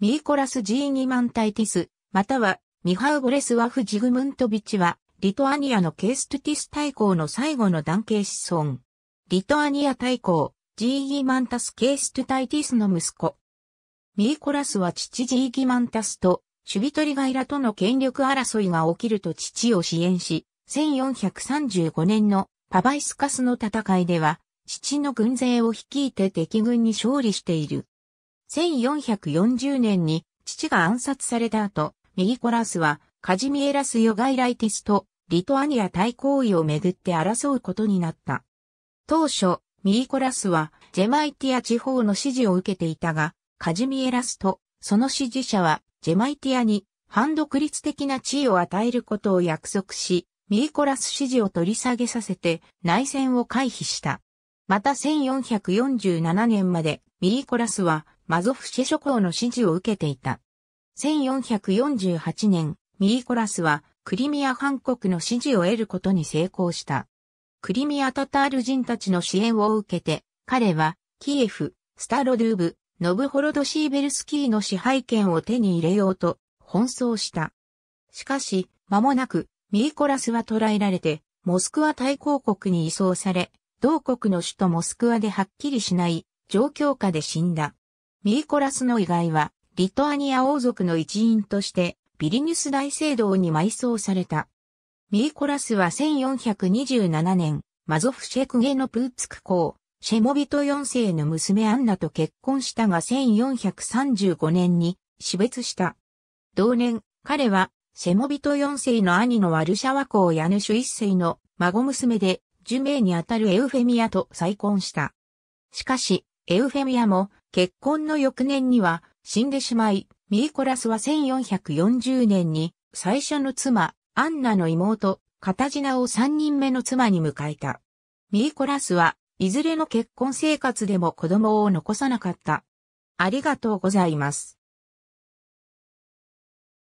ミーコラス・ジーニマンタイティス、またはミハウ・ボレスワフ・ジグムントビチは、リトアニアのケーストゥティス大公の最後の男系子孫。リトアニア大公、ジーギマンタス・ケーストゥタイティスの息子。ミーコラスは父ジーギマンタスと、シュビトリガイラとの権力争いが起きると父を支援し、1435年のパバイスカスの戦いでは、父の軍勢を率いて敵軍に勝利している。1440年に父が暗殺された後、ミギコラスはカジミエラス・ヨガイライティスとリトアニア対抗位をめぐって争うことになった。当初、ミギコラスはジェマイティア地方の支持を受けていたが、カジミエラスとその支持者はジェマイティアに反独立的な地位を与えることを約束し、ミーコラス支持を取り下げさせて内戦を回避した。また1447年までミリコラスはマゾフシ諸侯の指示を受けていた。1448年、ミリコラスはクリミア半国の指示を得ることに成功した。クリミアタタール人たちの支援を受けて、彼はキエフ、スタロドゥーブ、ノブホロドシーベルスキーの支配権を手に入れようと奔走した。しかし、間もなくミリコラスは捕らえられて、モスクワ大公国に移送され、同国の首都モスクワではっきりしない状況下で死んだ。ミーコラスの遺骸は、リトアニア王族の一員として、ビリニュス大聖堂に埋葬された。ミーコラスは1427年、マゾフシェクゲのプーツク公、シェモビト4世の娘アンナと結婚したが1435年に死別した。同年、彼は、シェモビト4世の兄のワルシャワ公ヤヌシュ世の孫娘で、ジ命にあたるエウフェミアと再婚した。しかし、エウフェミアも結婚の翌年には死んでしまい、ミーコラスは1440年に最初の妻、アンナの妹、カタジナを3人目の妻に迎えた。ミーコラスはいずれの結婚生活でも子供を残さなかった。ありがとうございます。